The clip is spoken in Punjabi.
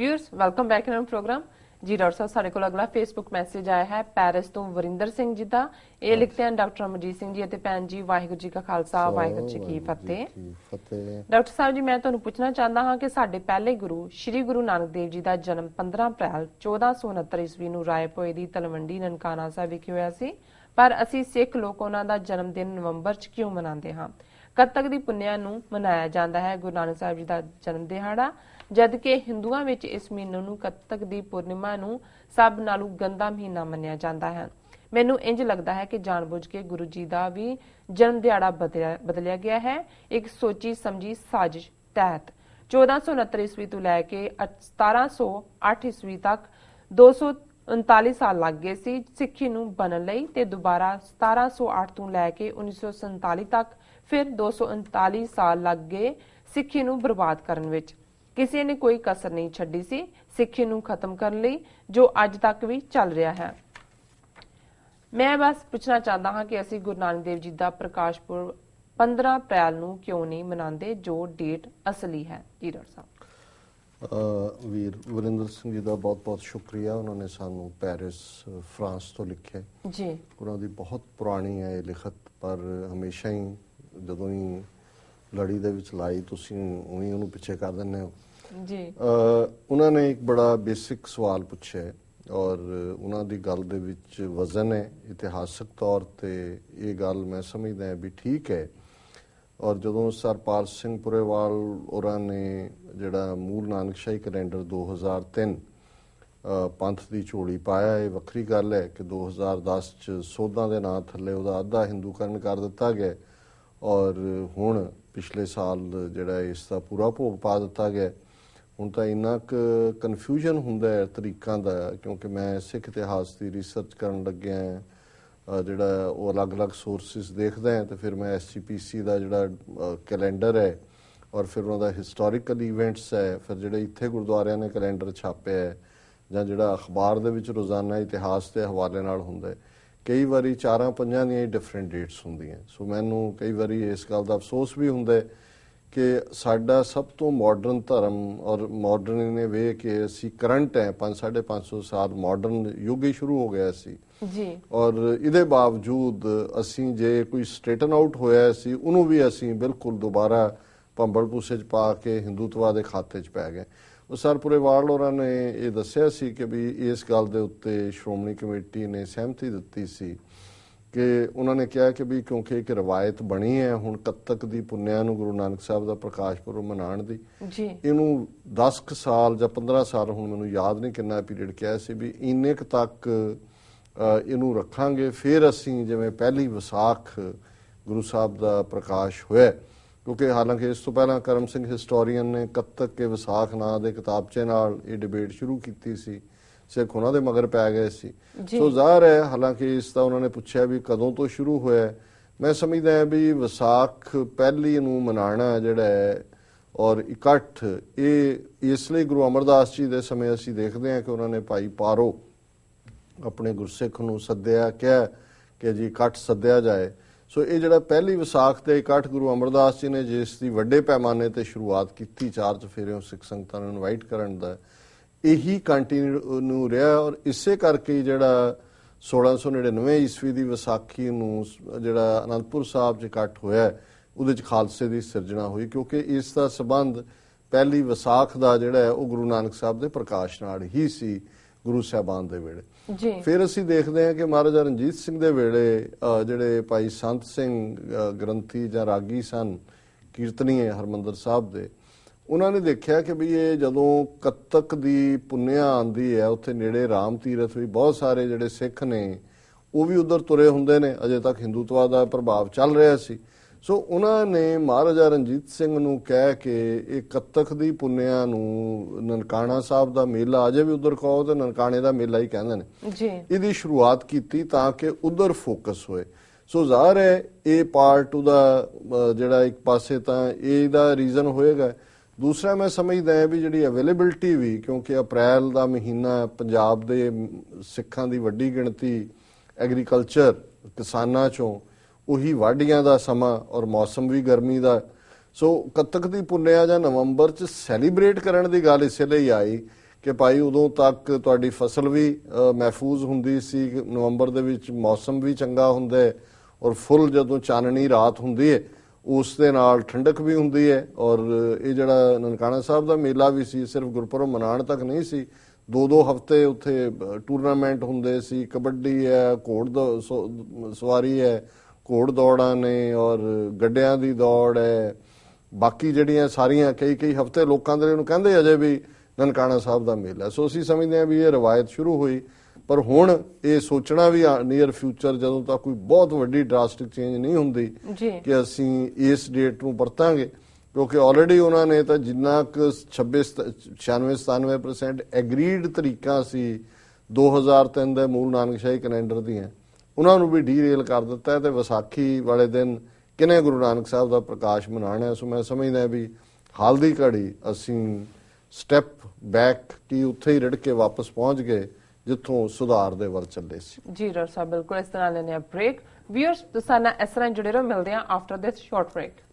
viewers welcome back in our programme ਜੀ ਡਾਕਟਰ ਸਾਹਿਬ ਸਾਡੇ ਕੋਲ ਅਗਲਾ ਫੇਸਬੁੱਕ ਮੈਸੇਜ ਆਇਆ ਹੈ ਪੈਰਿਸ ਤੋਂ ਵਰਿੰਦਰ ਸਿੰਘ ਜੀ ਦਾ ਇਹ ਲਿਖਦੇ ਹਨ ਡਾਕਟਰ ਅਮਰਜੀਤ ਸਿੰਘ ਜੀ ਅਤੇ ਭੈਣ ਜੀ ਵਾਹਿਗੁਰੂ ਜੀ ਕਾ ਖਾਲਸਾ ਵਾਹਿਗੁਰੂ ਜੀ ਕੀ ਫਤਿਹ ਡਾਕਟਰ ਸਾਹਿਬ ਜੀ ਮੈਂ ਤੁਹਾਨੂੰ ਪੁੱਛਣਾ ਚਾਹੁੰਦਾ ਹਾਂ ਕਿ ਸਾਡੇ ਪਹਿਲੇ ਗੁਰੂ ਸ੍ਰੀ ਗੁਰੂ ਨਾਨਕ ਦੇਵ ਜੀ ਦਾ ਜਨਮ 15 ਅਪ੍ਰੈਲ 1469 ਈਸਵੀ ਨੂੰ ਰਾਏਪੋਏ ਦੀ ਤਲਵੰਡੀ ਨਨਕਾਣਾ ਸਾਹਿਬ ਵਿਖੇ ਹੋਇਆ ਸੀ ਪਰ ਅਸੀਂ ਸਿੱਖ ਲੋਕ ਉਹਨਾਂ ਦਾ ਜਨਮ ਦਿਨ ਨਵੰਬਰ 'ਚ ਕਿਉਂ ਮਨਾਉਂਦੇ ਹਾਂ ਕੱਤਕ ਦੀ ਪੁੰਨਿਆ ਨੂੰ ਮਨਾਇਆ ਜਾਂਦਾ ਹੈ ਗੁਰੂ ਨਾਨਕ ਸਾਹਿਬ ਜੀ ਦਾ ਜਨਮ ਦਿਹਾੜਾ ਜਦ ਕਿ ਹਿੰਦੂਆਂ ਵਿੱਚ ਇਸ ਮਹੀਨੇ ਨੂੰ ਕੱਤਕ ਦੀ ਪੂਰਨਿਮਾ ਨੂੰ ਸਭ ਨਾਲੋਂ ਗੰਦਾ ਮਹੀਨਾ ਮੰਨਿਆ ਜਾਂਦਾ ਹੈ ਮੈਨੂੰ ਇੰਜ ਲੱਗਦਾ ਹੈ ਕਿ ਜਾਣਬੁੱਝ ਕੇ ਗੁਰੂ ਜੀ ਦਾ ਵੀ ਜਨਮ ਦਿਹਾੜਾ ਬਦਲਿਆ ਗਿਆ ਹੈ ਇੱਕ ਸੋਚੀ ਸਮਝੀ ਸਾਜ਼ਿਸ਼ ਤਹਿਤ 1469 ਈਸਵੀ ਤੋਂ ਲੈ ਕੇ 1708 ਈਸਵੀ ਤੱਕ 239 ਸਾਲ ਲੱਗ ਗਏ ਸੀ ਸਿੱਖੀ ਨੂੰ ਬਣਨ ਲਈ ਤੇ ਦੁਬਾਰਾ 1708 ਤੋਂ ਲੈ ਕੇ 1947 ਤੱਕ ਫਿਰ 239 ਸਾਲ ਲੱਗ ਗਏ ਸਿੱਖੀ ਨੂੰ ਬਰਬਾਦ ਕਰਨ ਵਿੱਚ ਕਿਸੇ ਨੇ ਕੋਈ ਕਸਰ ਨਹੀਂ ਛੱਡੀ ਸੀ ਸਿੱਖੀ ਨੂੰ ਖਤਮ ਕਰਨ ਲਈ ਜੋ ਅੱਜ ਤੱਕ ਵੀ ਚੱਲ ਰਿਹਾ ਹੈ ਮੈਂ ਬਸ ਪੁੱਛਣਾ ਚਾਹੁੰਦਾ ਹਾਂ ਕਿ ਅਸੀਂ ਗੁਰੂ ਨਾਨਕ ਦੇਵ ਜੀ ਦਾ ਪ੍ਰਕਾਸ਼ ਪੁਰਬ 15 ਅਪ੍ਰੈਲ ਨੂੰ ਕਿਉਂ ਨਹੀਂ ਮਨਾਉਂਦੇ ਜੋ ਡੇਟ ਅਸਲੀ ਹੈ ਜੀ ਡਾਕਟਰ ਸਾਹਿਬ ਵੀਰ ਵਰਿੰਦਰ ਸਿੰਘ ਜੀ ਦਾ ਬਹੁਤ-ਬਹੁਤ ਸ਼ੁਕਰੀਆ ਉਹਨਾਂ ਨੇ ਸਾਨੂੰ ਪੈਰਿਸ ਫਰਾਂਸ ਤੋਂ ਲਿਖਿਆ ਜੀ ਉਹਨਾਂ ਦੀ ਬਹੁਤ ਪੁਰਾਣੀ ਹੈ ਇਹ ਲਿਖਤ ਪਰ ਹਮੇਸ਼ਾ ਹੀ ਜਦੋਂ ਹੀ ਲੜੀ ਦੇ ਵਿੱਚ ਲਾਈ ਤੁਸੀਂ ਉਹੀ ਉਹਨੂੰ ਪਿੱਛੇ ਕਰ ਦਿੰਦੇ ਹੋ ਜੀ ਉਹਨਾਂ ਨੇ ਇੱਕ ਬੜਾ ਬੇਸਿਕ ਸਵਾਲ ਪੁੱਛਿਆ ਔਰ ਉਹਨਾਂ ਦੀ ਗੱਲ ਦੇ ਵਿੱਚ ਵਜ਼ਨ ਹੈ ਇਤਿਹਾਸਕ ਤੌਰ ਤੇ ਇਹ ਗੱਲ ਮੈਂ ਸਮਝਦਾ ਹਾਂ ਵੀ ਠੀਕ ਹੈ ਔਰ ਜਦੋਂ ਸਰਪਾਲ ਸਿੰਘ ਪੁਰੇਵਾਲ ਉਹਨਾਂ ਨੇ ਜਿਹੜਾ ਮੂਲ ਨਾਨਕਸ਼ਾਹੀ ਕੈਲੰਡਰ 2003 ਪੰਥ ਦੀ ਝੋਲੀ ਪਾਇਆ ਇਹ ਵੱਖਰੀ ਗੱਲ ਹੈ ਕਿ 2010 ਚ ਸੋਧਾਂ ਦੇ ਨਾਂ ਥੱਲੇ ਉਹਦਾ ਅੱਧਾ ਹਿੰਦੂਕਰਨ ਕਰ ਦਿੱਤਾ ਗਿਆ ਔਰ ਹੁਣ ਪਿਛਲੇ ਸਾਲ ਜਿਹੜਾ ਇਸ ਦਾ ਪੂਰਾ ਭੋਗ ਪਾ ਦਿੱਤਾ ਗਿਆ ਹੁਣ ਤਾਂ ਇੰਨਾ ਕੁ ਕਨਫਿਊਜ਼ਨ ਹੁੰਦਾ ਹੈ ਤਰੀਕਾਂ ਦਾ ਕਿਉਂਕਿ ਮੈਂ ਸਿੱਖ ਇਤਿਹਾਸ ਦੀ ਰਿਸਰਚ ਕਰਨ ਲੱਗਿਆ ਹਾਂ ਜਿਹੜਾ ਉਹ ਅਲੱਗ-ਅਲੱਗ ਸੋਰਸਸ ਦੇਖਦਾ ਹਾਂ ਤੇ ਫਿਰ ਮੈਂ ਐਸਜੀਪੀਸੀ ਦਾ ਜਿਹੜਾ ਕੈਲੰਡਰ ਹੈ ਔਰ ਫਿਰ ਉਹਨਾਂ ਦਾ ਹਿਸਟੋਰੀਕਲ ਇਵੈਂਟਸ ਹੈ ਫਿਰ ਜਿਹੜੇ ਇੱਥੇ ਗੁਰਦੁਆਰਿਆਂ ਨੇ ਕੈਲੰਡਰ ਛਾਪਿਆ ਹੈ ਜਾਂ ਜਿਹੜਾ ਅਖਬਾਰ ਦੇ ਵਿੱਚ ਰੋਜ਼ਾਨਾ ਇਤਿਹਾਸ ਦੇ ਹਵਾਲੇ ਨਾਲ ਹੁੰਦਾ ਹੈ ਕਈ ਵਾਰੀ ਚਾਰਾਂ ਪੰਜਾਂ ਦੀਆਂ ਡਿਫਰੈਂਟ ਡੇਟਸ ਹੁੰਦੀਆਂ ਸੋ ਮੈਨੂੰ ਕਈ ਵਾਰੀ ਇਸ ਗੱਲ ਦਾ ਅਫਸੋਸ ਵੀ ਹੁੰਦਾ ਹੈ ਕਿ ਸਾਡਾ ਸਭ ਤੋਂ ਮਾਡਰਨ ਧਰਮ ਔਰ ਮਾਡਰਨ ਨੇ ਵੇ ਕਿ ਅਸੀਂ ਕਰੰਟ ਹੈ 5 550 ਸਾਲ ਮਾਡਰਨ ਯੁੱਗ ਹੀ ਸ਼ੁਰੂ ਹੋ ਗਿਆ ਸੀ ਜੀ ਔਰ ਇਹਦੇ ਬਾਵਜੂਦ ਅਸੀਂ ਜੇ ਕੋਈ ਸਟ੍ਰੇਟਨ ਆਊਟ ਹੋਇਆ ਸੀ ਉਹਨੂੰ ਵੀ ਅਸੀਂ ਬਿਲਕੁਲ ਦੁਬਾਰਾ ਪੰਬਲਪੂਸੇ ਚ ਪਾ ਕੇ ਹਿੰਦੂਤਵਾ ਦੇ ਖਾਤੇ ਚ ਪੈ ਗਏ ਸਰਪੁਰੇ ਵਾਰਡ ਹੋਰਾਂ ਨੇ ਇਹ ਦੱਸਿਆ ਸੀ ਕਿ ਵੀ ਇਸ ਗੱਲ ਦੇ ਉੱਤੇ ਸ਼੍ਰੋਮਣੀ ਕਮੇਟੀ ਨੇ ਸਹਿਮਤੀ ਦਿੱਤੀ ਸੀ ਕਿ ਉਹਨਾਂ ਨੇ ਕਿਹਾ ਕਿ ਵੀ ਕਿਉਂਕਿ ਇੱਕ ਰਵਾਇਤ ਬਣੀ ਹੈ ਹੁਣ ਕੱਤਕ ਦੀ ਪੁੰਨਿਆ ਨੂੰ ਗੁਰੂ ਨਾਨਕ ਸਾਹਿਬ ਦਾ ਪ੍ਰਕਾਸ਼ ਪੁਰਬ ਮਨਾਉਣ ਦੀ ਜੀ ਇਹਨੂੰ 10 ਸਾਲ ਜਾਂ 15 ਸਾਲ ਹੁਣ ਮੈਨੂੰ ਯਾਦ ਨਹੀਂ ਕਿੰਨਾ ਪੀਰੀਅਡ ਕਿਹਾ ਸੀ ਵੀ ਇੰਨੇ ਕ ਤੱਕ ਇਹਨੂੰ ਰੱਖਾਂਗੇ ਫਿਰ ਅਸੀਂ ਜਿਵੇਂ ਪਹਿਲੀ ਵਿਸਾਖ ਗੁਰੂ ਸਾਹਿਬ ਦਾ ਪ੍ਰਕਾਸ਼ ਹੋਇਆ ਕਿਉਂਕਿ ਹਾਲਾਂਕਿ ਇਸ ਤੋਂ ਪਹਿਲਾਂ ਕਰਮ ਸਿੰਘ ਹਿਸਟੋਰੀਅਨ ਨੇ ਕੱਤਕ ਕੇ ਵਿਸਾਖ ਨਾਂ ਦੇ ਕਿਤਾਬਚੇ ਨਾਲ ਇਹ ਡਿਬੇਟ ਸ਼ੁਰੂ ਕੀਤੀ ਸੀ ਸਿੱਖ ਉਹਨਾਂ ਦੇ ਮਗਰ ਪੈ ਗਏ ਸੀ ਸੋ ਜ਼ਾਹਰ ਹੈ ਹਾਲਾਂਕਿ ਇਸ ਦਾ ਉਹਨਾਂ ਨੇ ਪੁੱਛਿਆ ਵੀ ਕਦੋਂ ਤੋਂ ਸ਼ੁਰੂ ਹੋਇਆ ਮੈਂ ਸਮਝਦਾ ਹਾਂ ਵੀ ਵਿਸਾਖ ਪਹਿਲੀ ਨੂੰ ਮਨਾਣਾ ਜਿਹੜਾ ਹੈ ਔਰ ਇਕੱਠ ਇਹ ਇਸ ਲਈ ਗੁਰੂ ਅਮਰਦਾਸ ਜੀ ਦੇ ਸਮੇਂ ਅਸੀਂ ਦੇਖਦੇ ਹਾਂ ਕਿ ਉਹਨਾਂ ਨੇ ਭਾਈ ਪਾਰੋ ਆਪਣੇ ਗੁਰਸਿੱਖ ਨੂੰ ਸੱਦਿਆ ਕਿ ਜੀ ਇਕੱਠ ਸੱਦਿਆ ਜਾਏ ਸੋ ਇਹ ਜਿਹੜਾ ਪਹਿਲੀ ਵਿਸਾਖ ਤੇ ਇਕੱਠ ਗੁਰੂ ਅਮਰਦਾਸ ਜੀ ਨੇ ਜਿਸ ਦੀ ਵੱਡੇ ਪੈਮਾਨੇ ਤੇ ਸ਼ੁਰੂਆਤ ਕੀਤੀ ਚਾਰਜ ਫੇਰਿਓ ਸਿੱਖ ਸੰਗਤਾਂ ਨੂੰ ਇਨਵਾਈਟ ਕਰਨ ਦਾ ਇਹੀ ਕੰਟੀਨਿਊ ਰਿਹਾ ਔਰ ਇਸੇ ਕਰਕੇ ਜਿਹੜਾ 1699 ਈਸਵੀ ਦੀ ਵਿਸਾਖੀ ਨੂੰ ਜਿਹੜਾ ਅਨੰਦਪੁਰ ਸਾਹਿਬ 'ਚ ਇਕੱਠ ਹੋਇਆ ਉਹਦੇ 'ਚ ਖਾਲਸੇ ਦੀ ਸਿਰਜਣਾ ਹੋਈ ਕਿਉਂਕਿ ਇਸ ਦਾ ਸਬੰਧ ਪਹਿਲੀ ਵਿਸਾਖ ਦਾ ਜਿਹੜਾ ਉਹ ਗੁਰੂ ਨਾਨਕ ਸਾਹਿਬ ਦੇ ਪ੍ਰਕਾਸ਼ ਨਾਲ ਹੀ ਸੀ ਗੁਰੂ ਸਾਹਿਬਾਨ ਦੇ ਵੇਲੇ ਜੀ ਫਿਰ ਅਸੀਂ ਦੇਖਦੇ ਹਾਂ ਕਿ ਮਹਾਰਾਜਾ ਰਣਜੀਤ ਸਿੰਘ ਦੇ ਵੇਲੇ ਜਿਹੜੇ ਭਾਈ ਸੰਤ ਸਿੰਘ ਗ੍ਰੰਥੀ ਜਾਂ ਰਾਗੀ ਸਨ ਕੀਰਤਨੀਏ ਹਰਮੰਦਰ ਸਾਹਿਬ ਦੇ ਉਹਨਾਂ ਨੇ ਦੇਖਿਆ ਕਿ ਵੀ ਇਹ ਜਦੋਂ ਕੱਤਕ ਦੀ ਪੁੰਨਿਆ ਆਂਦੀ ਹੈ ਉੱਥੇ ਨੇੜੇ ਰਾਮ ਤੀਰਥ ਵੀ ਬਹੁਤ ਸਾਰੇ ਜਿਹੜੇ ਸਿੱਖ ਨੇ ਉਹ ਵੀ ਉਧਰ ਤੁਰੇ ਹੁੰਦੇ ਨੇ ਅਜੇ ਤੱਕ ਹਿੰਦੂਤਵਾ ਦਾ ਪ੍ਰਭਾਵ ਚੱਲ ਰਿਹਾ ਸੀ ਸੋ ਉਹਨਾਂ ਨੇ ਮਹਾਰਾਜਾ ਰਣਜੀਤ ਸਿੰਘ ਨੂੰ ਕਹਿ ਕੇ ਇਹ ਕੱਤਖ ਦੀ ਪੁੰਨਿਆ ਨੂੰ ਨਨਕਾਣਾ ਸਾਹਿਬ ਦਾ ਮੇਲਾ ਅਜੇ ਵੀ ਉਧਰ ਕਹੋ ਤੇ ਨਨਕਾਣੇ ਦਾ ਮੇਲਾ ਹੀ ਕਹਿੰਦੇ ਨੇ ਜੀ ਇਹਦੀ ਸ਼ੁਰੂਆਤ ਕੀਤੀ ਤਾਂ ਕਿ ਉਧਰ ਫੋਕਸ ਹੋਏ ਸੋ ਜ਼ਾਹਰ ਹੈ ਇਹ ਪਾਰਟ ਉਹਦਾ ਜਿਹੜਾ ਇੱਕ ਪਾਸੇ ਤਾਂ ਇਹਦਾ ਰੀਜ਼ਨ ਹੋਏਗਾ ਦੂਸਰਾ ਮੈਂ ਸਮਝਦਾ ਹਾਂ ਵੀ ਜਿਹੜੀ ਅਵੇਲੇਬਿਲਟੀ ਵੀ ਕਿਉਂਕਿ ਅਪ੍ਰੈਲ ਦਾ ਮਹੀਨਾ ਪੰਜਾਬ ਦੇ ਸਿੱਖਾਂ ਦੀ ਵੱਡੀ ਗਿਣਤੀ ਐਗਰੀਕਲਚਰ ਕਿਸਾਨਾਂ ਚੋਂ ਉਹੀ ਵਾਢੀਆਂ ਦਾ ਸਮਾਂ ਔਰ ਮੌਸਮ ਵੀ ਗਰਮੀ ਦਾ ਸੋ ਕੱਤਕ ਦੀ ਪੁੰਨਿਆ ਜਾਂ ਨਵੰਬਰ ਚ ਸੈਲੀਬ੍ਰੇਟ ਕਰਨ ਦੀ ਗੱਲ ਇਸੇ ਲਈ ਆਈ ਕਿ ਭਾਈ ਉਦੋਂ ਤੱਕ ਤੁਹਾਡੀ ਫਸਲ ਵੀ ਮਹਿਫੂਜ਼ ਹੁੰਦੀ ਸੀ ਨਵੰਬਰ ਦੇ ਵਿੱਚ ਮੌਸਮ ਵੀ ਚੰਗਾ ਹੁੰਦਾ ਹੈ ਔਰ ਫੁੱਲ ਜਦੋਂ ਚਾਨਣੀ ਰਾਤ ਹੁੰਦੀ ਹੈ ਉਸ ਦੇ ਨਾਲ ਠੰਡਕ ਵੀ ਹੁੰਦੀ ਹੈ ਔਰ ਇਹ ਜਿਹੜਾ ਨਨਕਾਣਾ ਸਾਹਿਬ ਦਾ ਮੇਲਾ ਵੀ ਸੀ ਸਿਰਫ ਗੁਰਪੁਰਬ ਮਨਾਣ ਤੱਕ ਨਹੀਂ ਸੀ ਦੋ ਦੋ ਹਫ਼ਤੇ ਉੱਥੇ ਟੂਰਨਾਮੈਂਟ ਹੁੰਦੇ ਸੀ ਕਬੱਡੀ ਹੈ ਘੋੜ ਸਵਾਰੀ ਹੈ ਘੋੜ ਦੌੜਾਂ ਨੇ ਔਰ ਗੱਡਿਆਂ ਦੀ ਦੌੜ ਹੈ ਬਾਕੀ ਜਿਹੜੀਆਂ ਸਾਰੀਆਂ ਕਈ ਕਈ ਹਫ਼ਤੇ ਲੋਕਾਂ ਦੇ ਉਹਨੂੰ ਕਹਿੰਦੇ ਅਜੇ ਵੀ ਨਨਕਾਣਾ ਸਾਹਿਬ ਦਾ ਮੇਲਾ ਸੋ ਅਸੀਂ ਸਮਝਦੇ ਹਾਂ ਵੀ ਇਹ ਰਵਾਇਤ ਸ਼ੁਰੂ ਹੋਈ ਪਰ ਹੁਣ ਇਹ ਸੋਚਣਾ ਵੀ ਨੀਅਰ ਫਿਊਚਰ ਜਦੋਂ ਤੱਕ ਕੋਈ ਬਹੁਤ ਵੱਡੀ ਡਰਾਸਟਿਕ ਚੇਂਜ ਨਹੀਂ ਹੁੰਦੀ ਕਿ ਅਸੀਂ ਇਸ ਡੇਟ ਨੂੰ ਵਰਤਾਂਗੇ ਕਿਉਂਕਿ ਆਲਰੇਡੀ ਉਹਨਾਂ ਨੇ ਤਾਂ ਜਿੰਨਾ ਕੁ 26 96 97% ਐਗਰੀਡ ਤਰੀਕਾ ਸੀ 2003 ਦੇ ਮੂਲ ਨਾਨਕਸ਼ਾਹੀ ਕੈਲੰਡਰ ਦੀਆਂ ਉਹਨਾਂ ਨੂੰ ਵੀ ਡੀਰੇਲ ਕਰ ਦਿੱਤਾ ਤੇ ਵਿਸਾਖੀ ਵਾਲੇ ਦਿਨ ਕਿਨੇ ਗੁਰੂ ਨਾਨਕ ਸਾਹਿਬ ਦਾ ਪ੍ਰਕਾਸ਼ ਮਨਾਣਾ ਸੋ ਮੈਂ ਸਮਝਦਾ ਵੀ ਹਾਲ ਦੀ ਘੜੀ ਅਸੀਂ ਸਟੈਪ ਬੈਕ ਕੀ ਉੱਥੇ ਹੀ ਰੜ ਕੇ ਵਾਪਸ ਪਹੁੰਚ ਗਏ ਜਿੱਥੋਂ ਸੁਧਾਰ ਦੇ ਵੱਲ ਚੱਲੇ ਸੀ ਜੀ ਰਸਾ ਸਾਹਿਬ ਬਿਲਕੁਲ ਇਸ ਤਰ੍ਹਾਂ ਲੈਨੇ ਆ ਬ੍ਰੇਕ ਵੀਅਰਸ ਤੁਸੀਂ ਨਾਲ ਇਸ ਤਰ੍ਹਾਂ ਜੁੜੇ ਰਹੋ ਮਿਲਦੇ ਆ ਆਫਟਰ ਦਿਸ ਸ਼ਾਰਟ ਬ੍ਰੇਕ